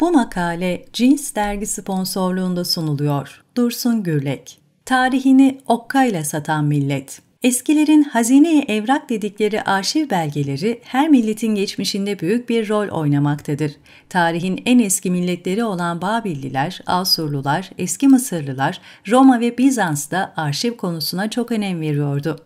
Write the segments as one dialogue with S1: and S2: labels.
S1: Bu makale Cins dergi sponsorluğunda sunuluyor. Dursun Gürlek. Tarihini okkayla satan millet. Eskilerin hazineye evrak dedikleri arşiv belgeleri her milletin geçmişinde büyük bir rol oynamaktadır. Tarihin en eski milletleri olan Babilliler, Asurlular, Eski Mısırlılar, Roma ve Bizans da arşiv konusuna çok önem veriyordu.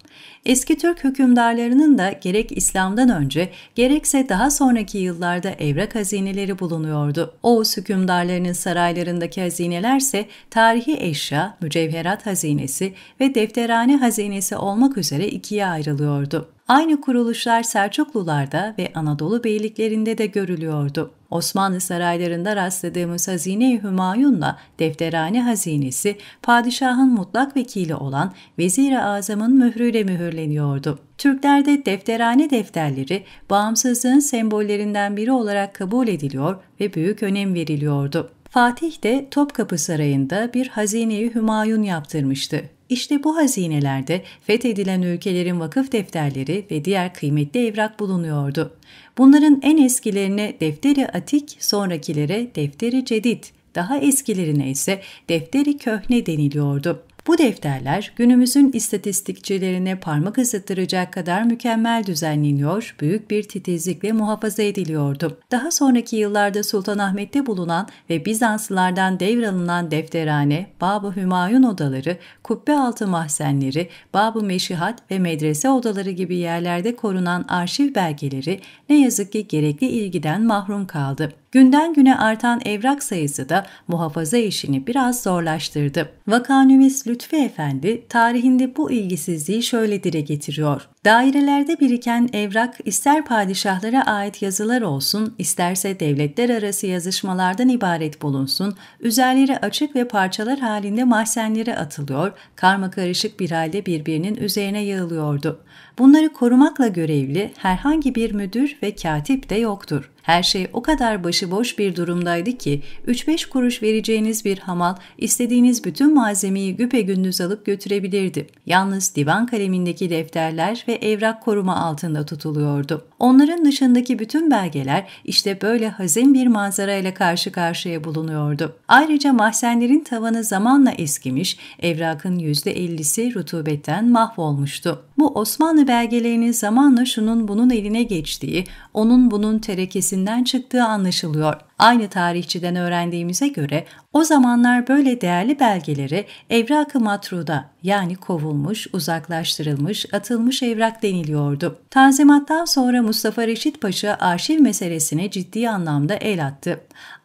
S1: Eski Türk hükümdarlarının da gerek İslam'dan önce gerekse daha sonraki yıllarda evrak hazineleri bulunuyordu. Oğuz hükümdarlarının saraylarındaki hazinelerse tarihi eşya, mücevherat hazinesi ve defterhane hazinesi olmaktadır olmak üzere ikiye ayrılıyordu. Aynı kuruluşlar Selçuklularda ve Anadolu beyliklerinde de görülüyordu. Osmanlı saraylarında rastladığımız Hazine-i Hümayun'la Defterhane Hazinesi, padişahın mutlak vekili olan Vezir-i Azam'ın mührüyle mühürleniyordu. Türklerde defterhane defterleri bağımsızlığın sembollerinden biri olarak kabul ediliyor ve büyük önem veriliyordu. Fatih de Topkapı Sarayı'nda bir hazineyi i Hümayun yaptırmıştı. İşte bu hazinelerde fethedilen ülkelerin vakıf defterleri ve diğer kıymetli evrak bulunuyordu. Bunların en eskilerine defteri atik, sonrakilere defteri cedid, daha eskilerine ise defteri köhne deniliyordu. Bu defterler günümüzün istatistikçilerine parmak ısıtıracak kadar mükemmel düzenleniyor, büyük bir titizlikle muhafaza ediliyordu. Daha sonraki yıllarda Sultanahmet'te bulunan ve Bizanslılardan devralınan defterhane, Babu Hümayun odaları, kubbe altı mahzenleri, Babu Meşihat ve medrese odaları gibi yerlerde korunan arşiv belgeleri ne yazık ki gerekli ilgiden mahrum kaldı. Günden güne artan evrak sayısı da muhafaza işini biraz zorlaştırdı. Vakanümüz Lütfi Efendi tarihinde bu ilgisizliği şöyle dile getiriyor. Dairelerde biriken evrak ister padişahlara ait yazılar olsun, isterse devletler arası yazışmalardan ibaret bulunsun, üzerleri açık ve parçalar halinde mahzenlere atılıyor, karma karışık bir halde birbirinin üzerine yığılıyordu. Bunları korumakla görevli herhangi bir müdür ve katip de yoktur. Her şey o kadar başıboş bir durumdaydı ki 3-5 kuruş vereceğiniz bir hamal istediğiniz bütün malzemeyi gündüz alıp götürebilirdi. Yalnız divan kalemindeki defterler ve ve evrak koruma altında tutuluyordu. Onların dışındaki bütün belgeler işte böyle hazin bir manzara ile karşı karşıya bulunuyordu. Ayrıca mahzenlerin tavanı zamanla eskimiş, evrakın %50'si rutubetten mahvolmuştu. Bu Osmanlı belgelerinin zamanla şunun bunun eline geçtiği, onun bunun terekesinden çıktığı anlaşılıyor. Aynı tarihçiden öğrendiğimize göre o zamanlar böyle değerli belgeleri evrakı matruda yani kovulmuş, uzaklaştırılmış, atılmış evrak deniliyordu. Tanzimattan sonra Mustafa Reşit Paşa arşiv meselesine ciddi anlamda el attı.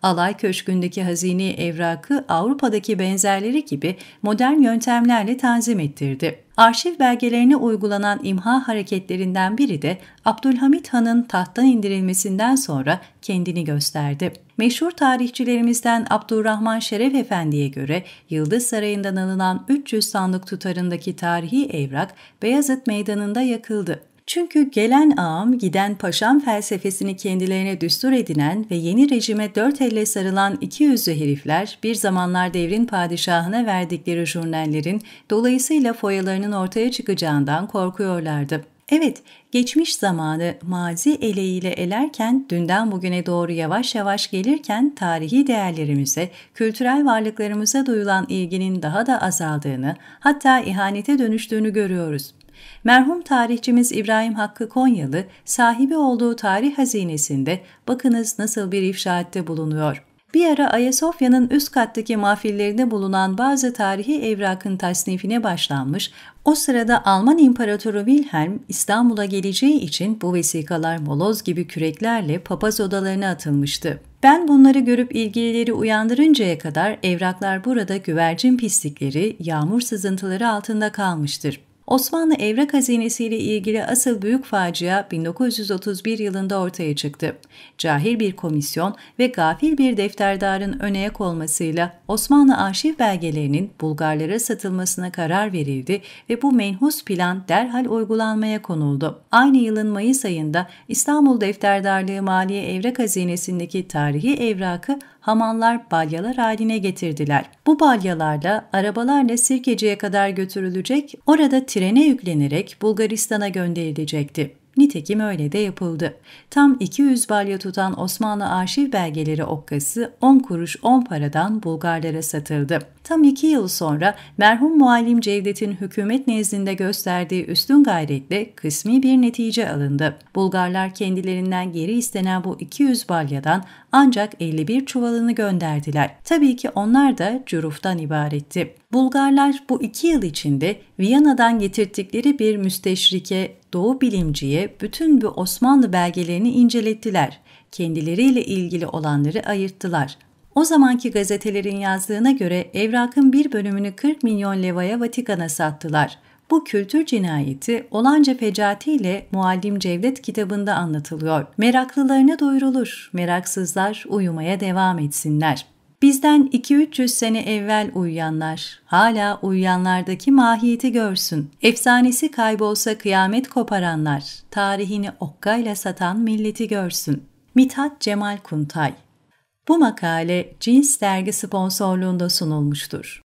S1: Alay Köşkü'ndeki hazine evrakı Avrupa'daki benzerleri gibi modern yöntemlerle tanzim ettirdi. Arşiv belgelerine uygulanan imha hareketlerinden biri de Abdülhamit Han'ın tahttan indirilmesinden sonra kendini gösterdi. Meşhur tarihçilerimizden Abdurrahman Şeref Efendi'ye göre Yıldız Sarayı'ndan alınan 300 sandık tutarındaki tarihi evrak Beyazıt Meydanı'nda yakıldı. Çünkü gelen ağam, giden paşam felsefesini kendilerine düstur edinen ve yeni rejime dört elle sarılan iki yüzlü herifler, bir zamanlar devrin padişahına verdikleri jurnallerin dolayısıyla foyalarının ortaya çıkacağından korkuyorlardı. Evet, geçmiş zamanı mazi eleğiyle elerken, dünden bugüne doğru yavaş yavaş gelirken tarihi değerlerimize, kültürel varlıklarımıza duyulan ilginin daha da azaldığını, hatta ihanete dönüştüğünü görüyoruz. Merhum tarihçimiz İbrahim Hakkı Konyalı, sahibi olduğu tarih hazinesinde bakınız nasıl bir ifşaatte bulunuyor bir ara Ayasofya'nın üst kattaki mahfillerinde bulunan bazı tarihi evrakın tasnifine başlanmış, o sırada Alman İmparatoru Wilhelm İstanbul'a geleceği için bu vesikalar moloz gibi küreklerle papaz odalarına atılmıştı. Ben bunları görüp ilgilileri uyandırıncaya kadar evraklar burada güvercin pislikleri, yağmur sızıntıları altında kalmıştır. Osmanlı evrak hazinesi ile ilgili asıl büyük facia 1931 yılında ortaya çıktı. Cahil bir komisyon ve gafil bir defterdarın öne olmasıyla Osmanlı arşiv belgelerinin Bulgarlara satılmasına karar verildi ve bu menhus plan derhal uygulanmaya konuldu. Aynı yılın Mayıs ayında İstanbul Defterdarlığı Maliye Evrak Hazinesi'ndeki tarihi evrakı hamallar balyalar haline getirdiler. Bu balyalarla arabalarla Sirkeci'ye kadar götürülecek, orada trene yüklenerek Bulgaristan'a gönderilecekti. Nitekim öyle de yapıldı. Tam 200 balya tutan Osmanlı arşiv belgeleri okkası 10 kuruş 10 paradan Bulgarlara satıldı. Tam 2 yıl sonra merhum muallim Cevdet'in hükümet nezdinde gösterdiği üstün gayretle kısmi bir netice alındı. Bulgarlar kendilerinden geri istenen bu 200 balyadan ancak 51 çuvalını gönderdiler. Tabii ki onlar da cüruftan ibaretti. Bulgarlar bu iki yıl içinde Viyana'dan getirdikleri bir müsteşrike, Doğu bilimciye bütün bu Osmanlı belgelerini incelettiler. Kendileriyle ilgili olanları ayırttılar. O zamanki gazetelerin yazdığına göre evrakın bir bölümünü 40 milyon levaya Vatikan'a sattılar. Bu kültür cinayeti Olanca Fecati ile Muallim Cevdet kitabında anlatılıyor. Meraklılarına doyurulur, meraksızlar uyumaya devam etsinler. Bizden 2-300 sene evvel uyuyanlar, hala uyuyanlardaki mahiyeti görsün. Efsanesi kaybolsa kıyamet koparanlar, tarihini okkayla satan milleti görsün. Mithat Cemal Kuntay bu makale Cins dergi sponsorluğunda sunulmuştur.